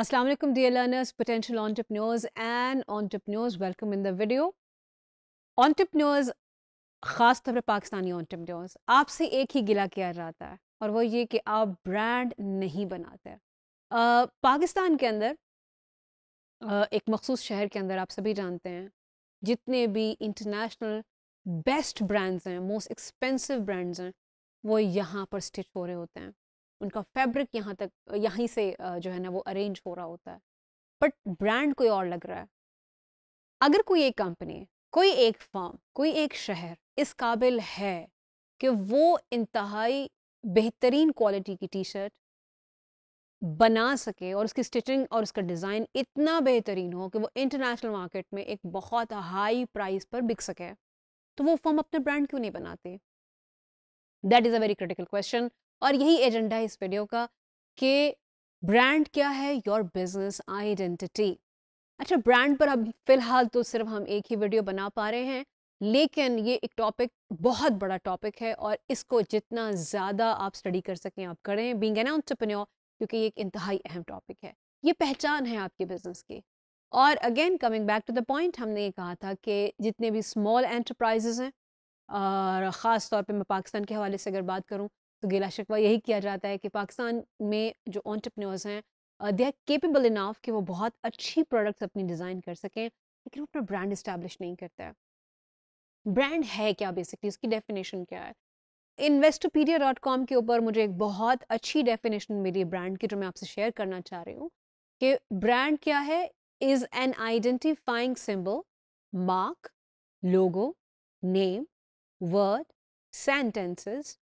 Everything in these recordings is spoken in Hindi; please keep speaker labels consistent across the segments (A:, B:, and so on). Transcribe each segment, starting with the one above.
A: Assalamu alaikum dear learners, potential entrepreneurs and entrepreneurs, welcome in the video. Entrepreneurs, ख़ास तौर पर पाकिस्तानी entrepreneurs, आपसे एक ही गिला किया जाता है और वो ये कि आप ब्रांड नहीं बनाते पाकिस्तान के अंदर एक मखसूस शहर के अंदर आप सभी जानते हैं जितने भी इंटरनेशनल बेस्ट ब्रांड्स हैं मोस्ट एक्सपेंसिव ब्रांड्स हैं वो यहाँ पर स्टिच हो रहे होते हैं उनका फैब्रिक यहाँ तक यहीं से जो है ना वो अरेंज हो रहा होता है बट ब्रांड कोई और लग रहा है अगर कोई एक कंपनी कोई एक फॉर्म कोई एक शहर इस काबिल है कि वो इंतहाई बेहतरीन क्वालिटी की टी शर्ट बना सके और उसकी स्टिचिंग और उसका डिज़ाइन इतना बेहतरीन हो कि वो इंटरनेशनल मार्केट में एक बहुत हाई प्राइस पर बिक सके तो वो फॉर्म अपने ब्रांड क्यों नहीं बनाते that is a very critical question और यही एजेंडा है इस वीडियो का कि ब्रांड क्या है योर बिजनेस आइडेंटिटी अच्छा ब्रांड पर अब फिलहाल तो सिर्फ हम एक ही वीडियो बना पा रहे हैं लेकिन ये एक टॉपिक बहुत बड़ा टॉपिक है और इसको जितना ज़्यादा आप स्टडी कर सकें आप करें बींग एन एंटरप्रेन्योर क्योंकि ये एक इंतहाई अहम टॉपिक है ये पहचान है आपके बिजनेस की और again coming back to the point हमने ये कहा था कि जितने भी स्मॉल एंटरप्राइजेज हैं और ख़ास तौर पे मैं पाकिस्तान के हवाले से अगर बात करूँ तो गिला शिकवा यही किया जाता है कि पाकिस्तान में जो ऑन्टरप्रनोर्स हैं दे आर केपेबल इनाफ कि वो बहुत अच्छी प्रोडक्ट्स अपनी डिज़ाइन कर सकें लेकिन वो अपना ब्रांड इस्टेब्लिश नहीं करता है ब्रांड है क्या बेसिकली उसकी डेफिनेशन क्या है इन्वेस्टोपीडिया डॉट कॉम के ऊपर मुझे एक बहुत अच्छी डेफिनेशन मिली ब्रांड की जो मैं आपसे शेयर करना चाह रही हूँ कि ब्रांड क्या है is an identifying symbol mark logo name word sentences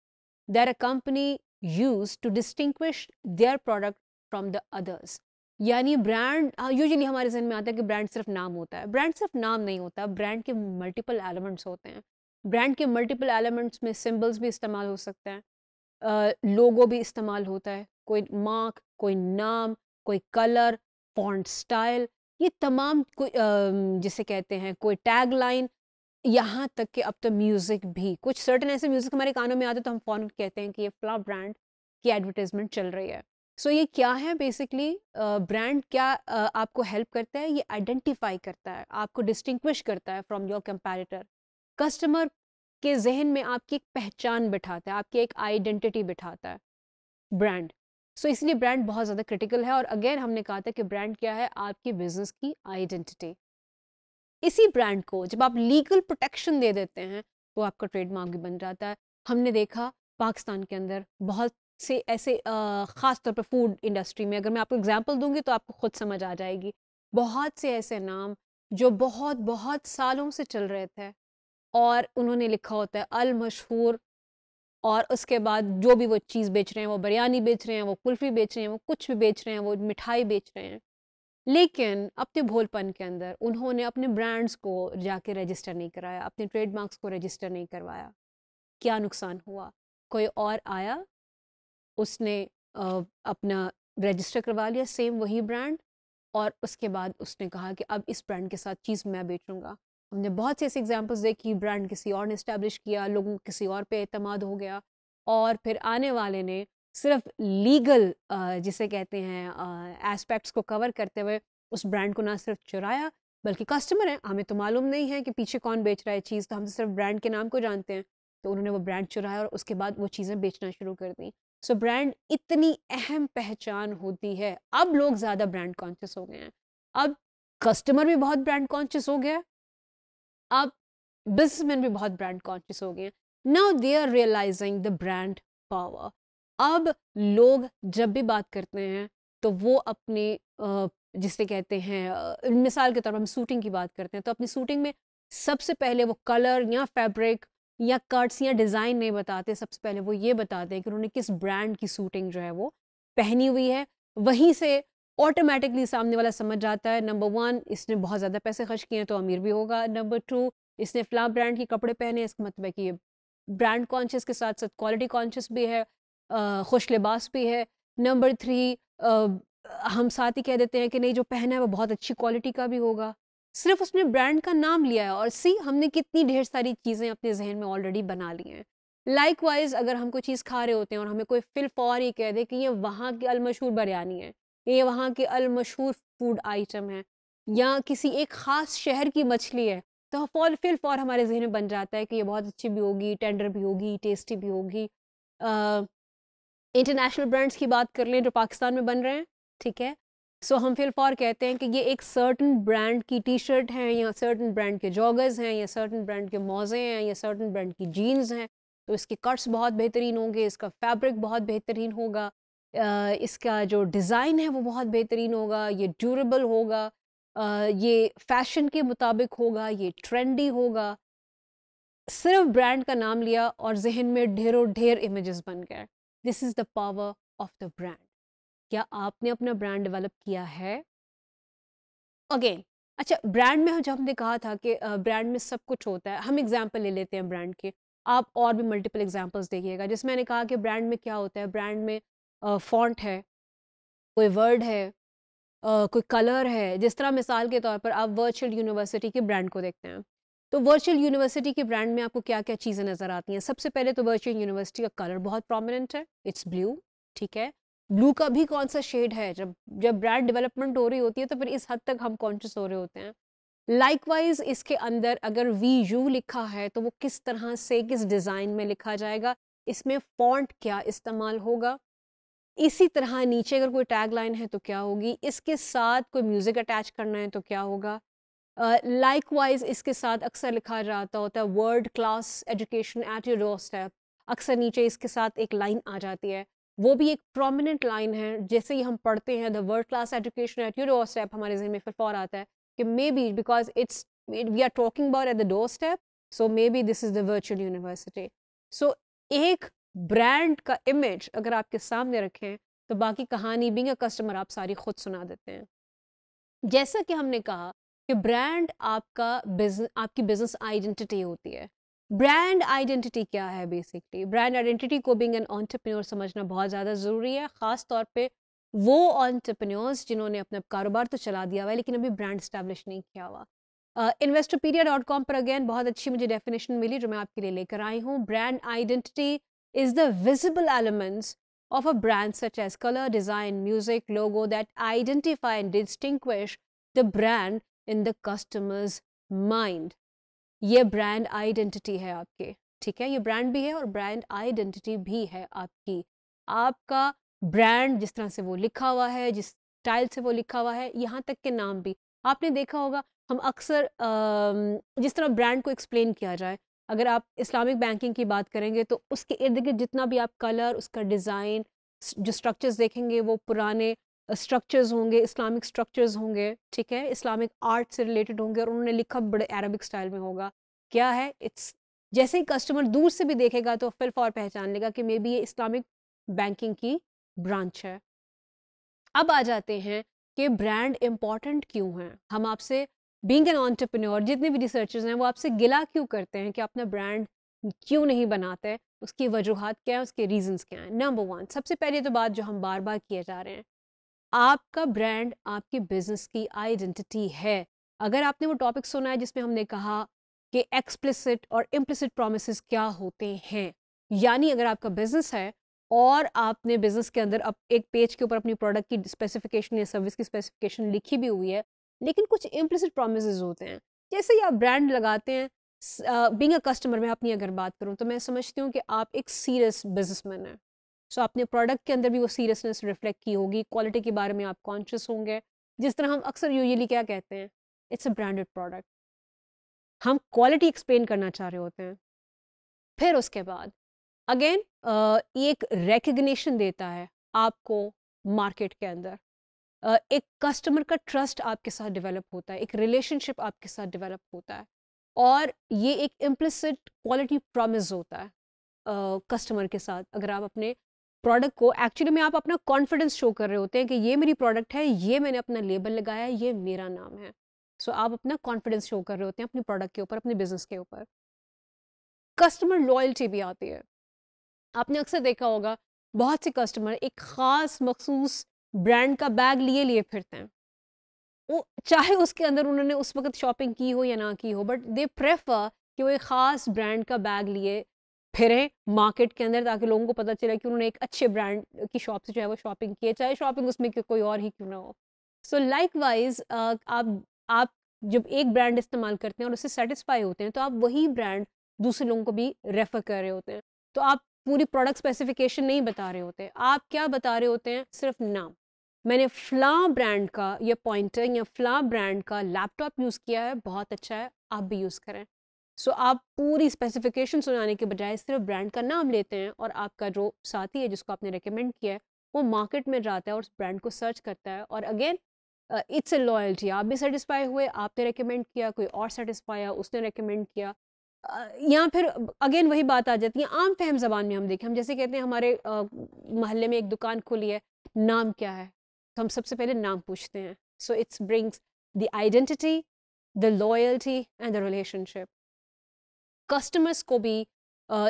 A: that a company used to distinguish their product from the others. यानी ब्रांड हाँ, यूजली हमारे जहन में आता है कि ब्रांड सिर्फ नाम होता है ब्रांड सिर्फ नाम नहीं होता ब्रांड के मल्टीपल एलिमेंट्स होते हैं ब्रांड के मल्टीपल एलिमेंट्स में सिंबल्स भी इस्तेमाल हो सकते हैं लोगो भी इस्तेमाल होता है कोई मार्क कोई नाम कोई कलर फॉन्ट स्टाइल ये तमाम कोई जिसे कहते हैं कोई टैग लाइन यहाँ तक कि अब तो म्यूज़िक भी कुछ सर्टन ऐसे म्यूज़िक हमारे कानों में आते तो हम फोन कहते हैं कि ये फला ब्रांड की एडवर्टीजमेंट चल रही है सो so, ये क्या है बेसिकली ब्रांड uh, क्या uh, आपको हेल्प करता है ये आइडेंटिफाई करता है आपको डिस्टिंग्विश करता है फ्रॉम योर कंपेरेटर कस्टमर के जहन में आपकी एक पहचान बिठाता है आपकी एक आइडेंटिटी बिठाता है ब्रांड सो so, इसलिए ब्रांड बहुत ज़्यादा क्रिटिकल है और अगेन हमने कहा था कि ब्रांड क्या है आपकी बिजनेस की आइडेंटिटी इसी ब्रांड को जब आप लीगल प्रोटेक्शन दे देते हैं तो आपका ट्रेडमार्क भी बन जाता है हमने देखा पाकिस्तान के अंदर बहुत से ऐसे ख़ास तौर पर फूड इंडस्ट्री में अगर मैं आपको एग्जाम्पल दूंगी तो आपको खुद समझ आ जाएगी बहुत से ऐसे नाम जो बहुत बहुत सालों से चल रहे थे और उन्होंने लिखा होता है अल मशहूर और उसके बाद जो भी वो चीज़ बेच रहे हैं वो बिरयानी बेच रहे हैं वो कुल्फ़ी बेच रहे हैं वो कुछ भी बेच रहे हैं वो मिठाई बेच रहे हैं लेकिन अपने भोलपन के अंदर उन्होंने अपने ब्रांड्स को जाके रजिस्टर नहीं कराया अपने ट्रेडमार्क्स को रजिस्टर नहीं करवाया क्या नुकसान हुआ कोई और आया उसने अपना रजिस्टर करवा लिया सेम वही ब्रांड और उसके बाद उसने कहा कि अब इस ब्रांड के साथ चीज़ मैं बेचूंगा हमने बहुत से ऐसे एग्जाम्पल्स देखी ब्रांड किसी और ने इस्टेब्लिश किया लोगों को किसी और पे अतमाद हो गया और फिर आने वाले ने सिर्फ लीगल जिसे कहते हैं एस्पेक्ट्स को कवर करते हुए उस ब्रांड को ना सिर्फ चुराया बल्कि कस्टमर है हमें तो मालूम नहीं है कि पीछे कौन बेच रहा है चीज़ तो हम तो सिर्फ ब्रांड के नाम को जानते हैं तो उन्होंने वो ब्रांड चुराया और उसके बाद वो चीज़ें बेचना शुरू कर दी सो so, ब्रांड इतनी अहम पहचान होती है अब लोग ज़्यादा ब्रांड कॉन्शियस हो गए हैं अब कस्टमर भी बहुत ब्रांड कॉन्शियस हो गया अब बिजनेसमैन भी बहुत ब्रांड कॉन्शियस हो गए हैं now they are realizing the brand power अब लोग जब भी बात करते हैं तो वो अपने जिसे कहते हैं मिसाल के तौर पर हम सूटिंग की बात करते हैं तो अपनी सूटिंग में सबसे पहले वो कलर या फैब्रिक या कट्स या डिज़ाइन नहीं बताते सबसे पहले वो ये बताते हैं कि उन्होंने किस ब्रांड की सूटिंग जो है वो पहनी हुई है वहीं से ऑटोमेटिकली सामने वाला समझ जाता है नंबर वन इसने बहुत ज़्यादा पैसे खर्च किए हैं तो अमीर भी होगा नंबर टू इसने फला ब्रांड के कपड़े पहने इसका मतलब है कि ये ब्रांड कॉन्शियस के साथ साथ क्वालिटी कॉन्शियस भी है खुश लिबास भी है नंबर थ्री हम साथ ही कह देते हैं कि नहीं जो पहना है वो बहुत अच्छी क्वालिटी का भी होगा सिर्फ उसने ब्रांड का नाम लिया है और सी हमने कितनी ढेर सारी चीज़ें अपने जहन में ऑलरेडी बना ली हैं लाइक वाइज अगर हम कोई चीज़ खा रहे होते हैं और हमें कोई फिल फौर ये कह दे कि ये वहाँ की अलमशहूर बिरयानी है ये वहाँ के अलमशहूर फूड आइटम है या किसी एक ख़ास शहर की मछली है तो फॉल फिल फौर हमारे जहन में बन जाता है कि ये बहुत अच्छी भी होगी टेंडर भी होगी टेस्टी भी होगी इंटरनेशनल ब्रांड्स की बात कर लें जो पाकिस्तान में बन रहे हैं ठीक है सो so, हम फॉर कहते हैं कि ये एक सर्टन ब्रांड की टी शर्ट हैं या सर्टन ब्रांड के जॉगर्स हैं या सर्टन ब्रांड के मोज़े हैं या सर्टन ब्रांड की जीन्स हैं तो इसके कट्स बहुत बेहतरीन होंगे इसका फैब्रिक बहुत बेहतरीन होगा इसका जो डिज़ाइन है वो बहुत बेहतरीन होगा ये ड्यूरेबल होगा ये फैशन के मुताबिक होगा ये ट्रेंडी होगा सिर्फ ब्रांड का नाम लिया और जहन में ढेरों ढेर इमेजेस बन गए this is the power of the brand क्या आपने अपना ब्रांड डेवलप किया है अगेन अच्छा ब्रांड में जब हमने कहा था कि ब्रांड में सब कुछ होता है हम एग्जाम्पल ले लेते हैं ब्रांड के आप और भी मल्टीपल एग्जाम्पल्स देखिएगा जिसमें मैंने कहा कि ब्रांड में क्या होता है ब्रांड में फॉन्ट है कोई वर्ड है कोई कलर है जिस तरह मिसाल के तौर पर आप वर्चुअल यूनिवर्सिटी के ब्रांड को देखते हैं तो वर्चुअल यूनिवर्सिटी के ब्रांड में आपको क्या क्या चीज़ें नज़र आती हैं सबसे पहले तो वर्चुअल यूनिवर्सिटी का कलर बहुत प्रोमिनेंट है इट्स ब्लू ठीक है ब्लू का भी कौन सा शेड है जब जब ब्रांड डेवलपमेंट हो रही होती है तो फिर इस हद तक हम कॉन्शियस हो रहे होते हैं लाइकवाइज इसके अंदर अगर वी यू लिखा है तो वो किस तरह से किस डिज़ाइन में लिखा जाएगा इसमें फॉन्ट क्या इस्तेमाल होगा इसी तरह नीचे अगर कोई टैग लाइन है तो क्या होगी इसके साथ कोई म्यूज़िक अटैच करना है तो क्या होगा लाइक वाइज इसके साथ अक्सर लिखा जाता होता है world class education at your doorstep अक्सर नीचे इसके साथ एक लाइन आ जाती है वो भी एक प्रोमिनेंट लाइन है जैसे ही हम पढ़ते हैं the world class education at your doorstep हमारे जहन में फिर फौर आता है कि maybe because it's we are talking about at the doorstep so maybe this is the virtual university so एक ब्रांड का इमेज अगर आपके सामने रखें तो बाकी कहानी बिंग कस्टमर आप सारी खुद सुना देते हैं जैसा कि हमने कहा कि ब्रांड आपका बिजनेस आपकी बिजनेस आइडेंटिटी होती है ब्रांड आइडेंटिटी क्या है बेसिकली ब्रांड आइडेंटिटी को बिंग एन ऑन्टरप्रेन्योर समझना बहुत ज़्यादा ज़रूरी है ख़ास तौर पे वो ऑन्टरप्रेन्योर्स जिन्होंने अपना कारोबार तो चला दिया हुआ है लेकिन अभी ब्रांड इस्टेब्लिश नहीं किया हुआ इन्वेस्टोपीडिया डॉट कॉम पर अगेन बहुत अच्छी मुझे डेफिनेशन मिली जो मैं आपके लिए लेकर आई हूँ brand identity is the visible elements of a brand such as colour design music logo that identify and distinguish the brand in the customers mind ये ब्रांड आइडेंटिटी है आपके ठीक है ये ब्रांड भी है और ब्रांड आइडेंटिटी भी है आपकी आपका ब्रांड जिस तरह से वो लिखा हुआ है जिस स्टाइल से वो लिखा हुआ है यहाँ तक के नाम भी आपने देखा होगा हम अक्सर जिस तरह ब्रांड को एक्सप्लेन किया जाए अगर आप इस्लामिक बैंकिंग की बात करेंगे तो उसके इर्द गिर्द जितना भी आप कलर उसका डिज़ाइन जो स्ट्रक्चर्स देखेंगे वो पुराने स्ट्रक्चर्स होंगे इस्लामिक स्ट्रक्चर्स होंगे ठीक है इस्लामिक आर्ट से रिलेटेड होंगे और उन्होंने लिखा बड़े अरबिक स्टाइल में होगा क्या है इट्स जैसे ही कस्टमर दूर से भी देखेगा तो फिर फॉर पहचान लेगा कि मे बी ये इस्लामिक बैंकिंग की ब्रांच है अब आ जाते हैं कि ब्रांड इम्पॉर्टेंट क्यों है हम आपसे बींग एन ऑन्टरप्रनोर जितने भी रिसर्चर्स हैं वो आपसे गिला क्यों करते हैं कि अपना ब्रांड क्यों नहीं बनाते उसकी वजूहत क्या है उसके रीजंस क्या हैं नंबर वन सबसे पहले तो बात जो हम बार बार किए जा रहे हैं आपका ब्रांड आपके बिजनेस की आइडेंटिटी है अगर आपने वो टॉपिक सुना है जिसमें हमने कहा कि एक्सप्लिसिट और इम्प्लिसिट प्रोमिस क्या होते हैं यानी अगर आपका बिजनेस है और आपने बिजनेस के अंदर अब एक पेज के ऊपर अपनी प्रोडक्ट की स्पेसिफिकेशन या सर्विस की स्पेसिफिकेशन लिखी भी हुई है लेकिन कुछ इम्प्लिसिट प्रोमिस होते हैं जैसे ही आप ब्रांड लगाते हैं बींग अ कस्टमर में अपनी अगर बात करूँ तो मैं समझती हूँ कि आप एक सीरियस बिजनेसमैन हैं सो आपने प्रोडक्ट के अंदर भी वो सीरियसनेस रिफ्लेक्ट की होगी क्वालिटी के बारे में आप कॉन्शियस होंगे जिस तरह हम अक्सर यूजली क्या कहते हैं इट्स अ ब्रांडेड प्रोडक्ट हम क्वालिटी एक्सप्लेन करना चाह रहे होते हैं फिर उसके बाद अगेन ये एक रिकग्निशन देता है आपको मार्केट के अंदर uh, एक कस्टमर का ट्रस्ट आपके साथ डेवलप होता है एक रिलेशनशिप आपके साथ डेवलप होता है और ये एक इम्प्लिसिट क्वालिटी प्रॉमिस होता है कस्टमर uh, के साथ अगर आप अपने प्रोडक्ट को एक्चुअली में आप अपना कॉन्फिडेंस शो कर रहे होते हैं कि ये मेरी प्रोडक्ट है ये मैंने अपना लेबल लगाया ये मेरा नाम है सो so, आप अपना कॉन्फिडेंस शो कर रहे होते हैं अपने प्रोडक्ट के ऊपर अपने बिजनेस के ऊपर कस्टमर लॉयल्टी भी आती है आपने अक्सर देखा होगा बहुत से कस्टमर एक ख़ास मखसूस ब्रांड का बैग लिए लिए फिरते हैं वो चाहे उसके अंदर उन्होंने उस वक्त शॉपिंग की हो या ना की हो बट दे प्रेफर कि वो एक ख़ास ब्रांड का बैग लिए फिरें मार्केट के अंदर ताकि लोगों को पता चले कि उन्होंने एक अच्छे ब्रांड की शॉप से जो है वो शॉपिंग की है चाहे शॉपिंग उसमें कोई और ही क्यों ना हो सो लाइक वाइज आप आप जब एक ब्रांड इस्तेमाल करते हैं और उससे सेटिस्फाई होते हैं तो आप वही ब्रांड दूसरे लोगों को भी रेफर कर रहे होते हैं तो आप पूरी प्रोडक्ट स्पेसिफिकेशन नहीं बता रहे होते आप क्या बता रहे होते हैं सिर्फ नाम मैंने फ्ला ब्रांड का या पॉइंटर या फ्ला ब्रांड का लैपटॉप यूज़ किया है बहुत अच्छा है आप भी यूज़ करें सो so, आप पूरी स्पेसिफिकेशन सुनाने के बजाय सिर्फ ब्रांड का नाम लेते हैं और आपका जो साथी है जिसको आपने रिकमेंड किया है वो मार्केट में जाता है और उस ब्रांड को सर्च करता है और अगेन इट्स ए लॉयल्टी आप भी सेटिस्फाई हुए आपने रिकमेंड किया कोई और सेटिस्फाई है उसने रिकमेंड किया uh, या फिर अगेन वही बात आ जाती है आम फहम जबान में हम देखें हम जैसे कहते हैं हमारे uh, मोहल्ले में एक दुकान खुली है नाम क्या है तो हम सबसे पहले नाम पूछते हैं so it's brings the identity the loyalty and the relationship customers को भी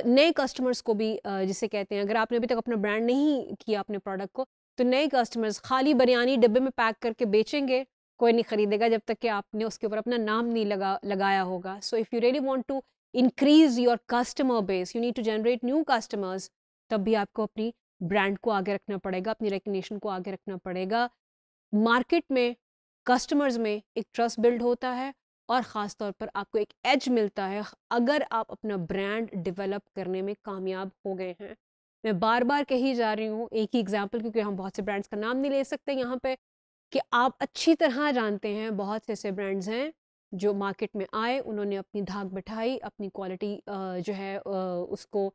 A: नए कस्टमर्स को भी जिसे कहते हैं अगर आपने अभी तक अपना ब्रांड नहीं किया अपने प्रोडक्ट को तो नए कस्टमर्स खाली बिरयानी डिब्बे में पैक करके बेचेंगे कोई नहीं खरीदेगा जब तक कि आपने उसके ऊपर अपना नाम नहीं लगा लगाया होगा so if you really want to increase your customer base you need to generate new customers तब भी आपको अपनी ब्रांड को आगे रखना पड़ेगा अपनी रिकग्निशन को आगे रखना पड़ेगा मार्केट में कस्टमर्स में एक ट्रस्ट बिल्ड होता है और ख़ास तौर पर आपको एक एज मिलता है अगर आप अपना ब्रांड डेवलप करने में कामयाब हो गए हैं मैं बार बार कही जा रही हूँ एक ही एग्जाम्पल क्योंकि हम बहुत से ब्रांड्स का नाम नहीं ले सकते यहाँ पे कि आप अच्छी तरह जानते हैं बहुत से ऐसे ब्रांड्स हैं जो मार्केट में आए उन्होंने अपनी धाक बैठाई अपनी क्वालिटी जो है उसको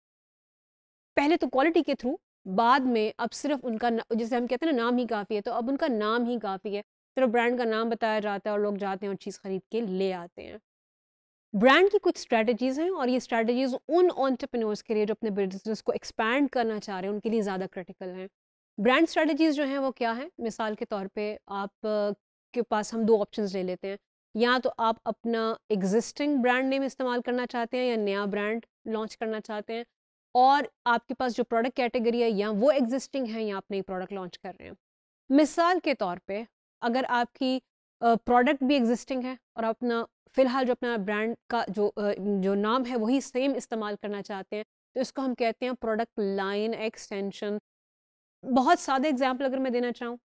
A: पहले तो क्वालिटी के थ्रू बाद में अब सिर्फ उनका जैसे हम कहते हैं ना नाम ही काफ़ी है तो अब उनका नाम ही काफ़ी है सिर्फ ब्रांड का नाम बताया जाता है और लोग जाते हैं और चीज़ खरीद के ले आते हैं ब्रांड की कुछ स्ट्रैटेजीज़ हैं और ये स्ट्रैटेजीज़ उन ऑन्टरप्रनोर्स के लिए जो अपने बिजनेस को एक्सपैंड करना चाह रहे हैं उनके लिए ज़्यादा क्रिटिकल हैं ब्रांड स्ट्रेटजीज जो हैं वो क्या है मिसाल के तौर पे आप के पास हम दो ऑप्शंस ले लेते हैं या तो आप अपना एग्जिस्टिंग ब्रांड नेम इस्तेमाल करना चाहते हैं या नया ब्रांड लॉन्च करना चाहते हैं और आपके पास जो प्रोडक्ट कैटेगरी है या वो एग्जिस्टिंग है या आप नई प्रोडक्ट लॉन्च कर रहे हैं मिसाल के तौर पे अगर आपकी प्रोडक्ट भी एग्जिस्टिंग है और आप अपना फ़िलहाल जो अपना ब्रांड का जो जो नाम है वही सेम इस्तेमाल करना चाहते हैं तो इसको हम कहते हैं प्रोडक्ट लाइन एक्सटेंशन बहुत सादे एग्जाम्पल अगर मैं देना चाहूँ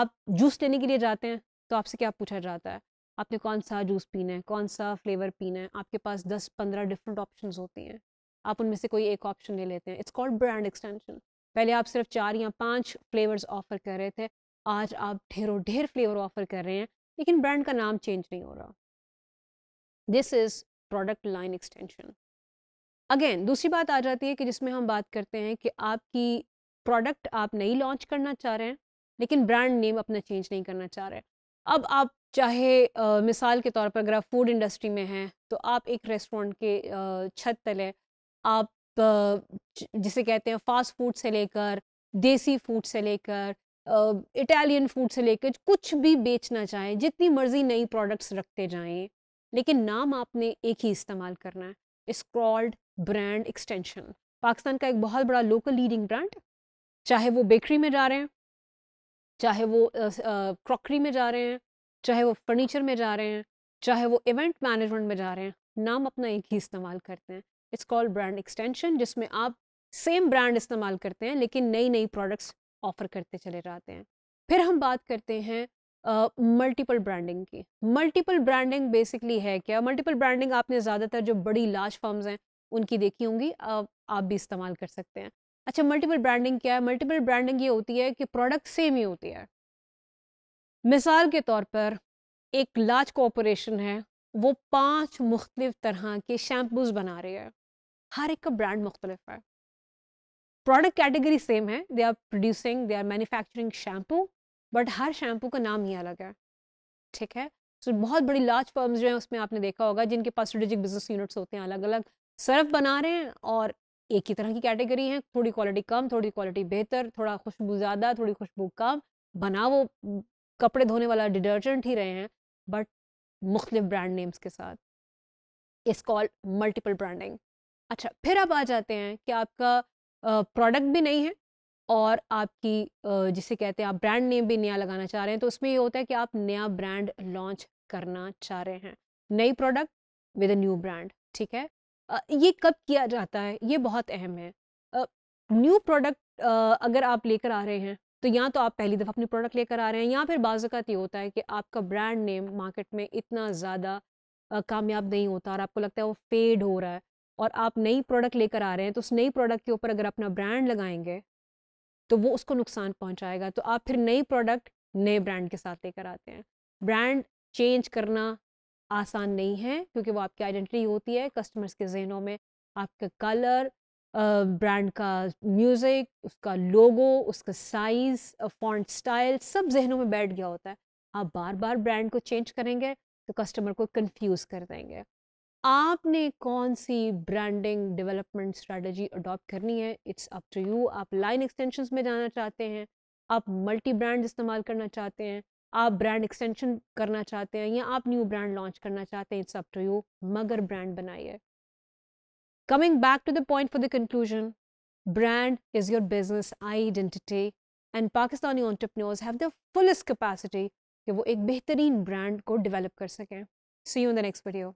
A: आप जूस लेने के लिए जाते हैं तो आपसे क्या पूछा जाता है आपने कौन सा जूस पीना है कौन सा फ्लेवर पीना है आपके पास दस पंद्रह डिफरेंट ऑप्शन होती हैं आप उनमें से कोई एक ऑप्शन ले लेते हैं इट्स कॉल्ड ब्रांड एक्सटेंशन पहले आप सिर्फ चार या पाँच फ्लेवर्स ऑफर कर रहे थे आज आप ढेरों ढेर फ्लेवर ऑफर कर रहे हैं लेकिन ब्रांड का नाम चेंज नहीं हो रहा this is product line extension again दूसरी बात आ जाती है कि जिसमें हम बात करते हैं कि आपकी प्रोडक्ट आप नई लॉन्च करना चाह रहे हैं लेकिन ब्रांड नेम अपना चेंज नहीं करना चाह रहे अब आप चाहे आ, मिसाल के तौर पर अगर आप फूड इंडस्ट्री में हैं तो आप एक रेस्टोरेंट के छत तले आप आ, जिसे कहते हैं फास्ट फूड से लेकर देसी फूड से लेकर इटालियन फूड से लेकर कुछ भी बेचना चाहें जितनी मर्जी नई प्रोडक्ट्स रखते जाएं लेकिन नाम आपने एक ही इस्तेमाल करना है इस ब्रांड एक्सटेंशन पाकिस्तान का एक बहुत बड़ा लोकल लीडिंग ब्रांड चाहे वो बेकरी में जा रहे हैं चाहे वो क्रॉकरी में जा रहे हैं चाहे वो फर्नीचर में जा रहे हैं चाहे वो इवेंट मैनेजमेंट में जा रहे हैं नाम अपना एक ही इस्तेमाल करते हैं इट्स कॉल्ड ब्रांड एक्सटेंशन जिसमें आप सेम ब्रांड इस्तेमाल करते हैं लेकिन नई नई प्रोडक्ट्स ऑफर करते चले जाते हैं फिर हम बात करते हैं मल्टीपल ब्रांडिंग की मल्टीपल ब्रांडिंग बेसिकली है क्या मल्टीपल ब्रांडिंग आपने ज़्यादातर जो बड़ी लार्ज फॉर्म्स हैं उनकी देखी होंगी आप भी इस्तेमाल कर सकते हैं अच्छा मल्टीपल ब्रांडिंग क्या है मल्टीपल ब्रांडिंग ये होती है कि प्रोडक्ट सेम ही होती है मिसाल के तौर पर एक लार्ज कॉरपोरेशन है वो पांच मुख्तलिफ तरह के शैम्पूज़ बना रही है हर एक का ब्रांड मुख्तलिफ है प्रोडक्ट कैटेगरी सेम है they are producing they are manufacturing shampoo but हर शैम्पू का नाम ही अलग है ठीक है सो so, बहुत बड़ी लार्ज फर्म्स जो हैं उसमें आपने देखा होगा जिनके पास स्ट्रेटेजिक बिजनेस यूनिट्स होते हैं अलग अलग सर्फ बना रहे हैं और एक ही तरह की कैटेगरी है थोड़ी क्वालिटी कम थोड़ी क्वालिटी बेहतर थोड़ा खुशबू ज़्यादा थोड़ी खुशबू कम बना वो कपड़े धोने वाला डिटर्जेंट ही रहे हैं बट मुख्तलिफ ब्रांड नेम्स के साथ इस कॉल्ड मल्टीपल ब्रांडिंग अच्छा फिर आप आ जाते हैं कि आपका प्रोडक्ट भी नहीं है और आपकी जिसे कहते हैं आप ब्रांड नेम भी नया लगाना चाह रहे हैं तो उसमें ये होता है कि आप नया ब्रांड लॉन्च करना चाह रहे हैं नई product with a new brand ठीक है ये कब किया जाता है ये बहुत अहम है न्यू प्रोडक्ट अगर आप लेकर आ रहे हैं तो या तो आप पहली दफ़ा अपनी प्रोडक्ट लेकर आ रहे हैं या फिर बाज़ात ये होता है कि आपका ब्रांड नेम मार्केट में इतना ज़्यादा कामयाब नहीं होता और आपको लगता है वो फेड हो रहा है और आप नई प्रोडक्ट लेकर आ रहे हैं तो उस नई प्रोडक्ट के ऊपर अगर अपना ब्रांड लगाएंगे तो वो उसको नुकसान पहुंचाएगा तो आप फिर नई प्रोडक्ट नए ब्रांड के साथ लेकर आते हैं ब्रांड चेंज करना आसान नहीं है क्योंकि वो आपकी आइडेंटिटी होती है कस्टमर्स के जहनों में आपका कलर ब्रांड का म्यूज़िक उसका लोगो उसका साइज़ फॉन्ट स्टाइल सब जहनों में बैठ गया होता है आप बार बार ब्रांड को चेंज करेंगे तो कस्टमर को कंफ्यूज कर देंगे आपने कौन सी ब्रांडिंग डेवलपमेंट स्ट्रेटजी अडॉप्ट करनी है इट्स अप टू यू आप लाइन एक्सटेंशन में जाना चाहते हैं आप मल्टी ब्रांड इस्तेमाल करना चाहते हैं आप ब्रांड एक्सटेंशन करना चाहते हैं या आप न्यू ब्रांड लॉन्च करना चाहते हैं इट्स अप टू यू मगर ब्रांड बनाइए coming back to the point for the conclusion brand is your business identity and Pakistani entrepreneurs have the fullest capacity कि वो एक बेहतरीन ब्रांड को डेवलप कर सकें see you the next video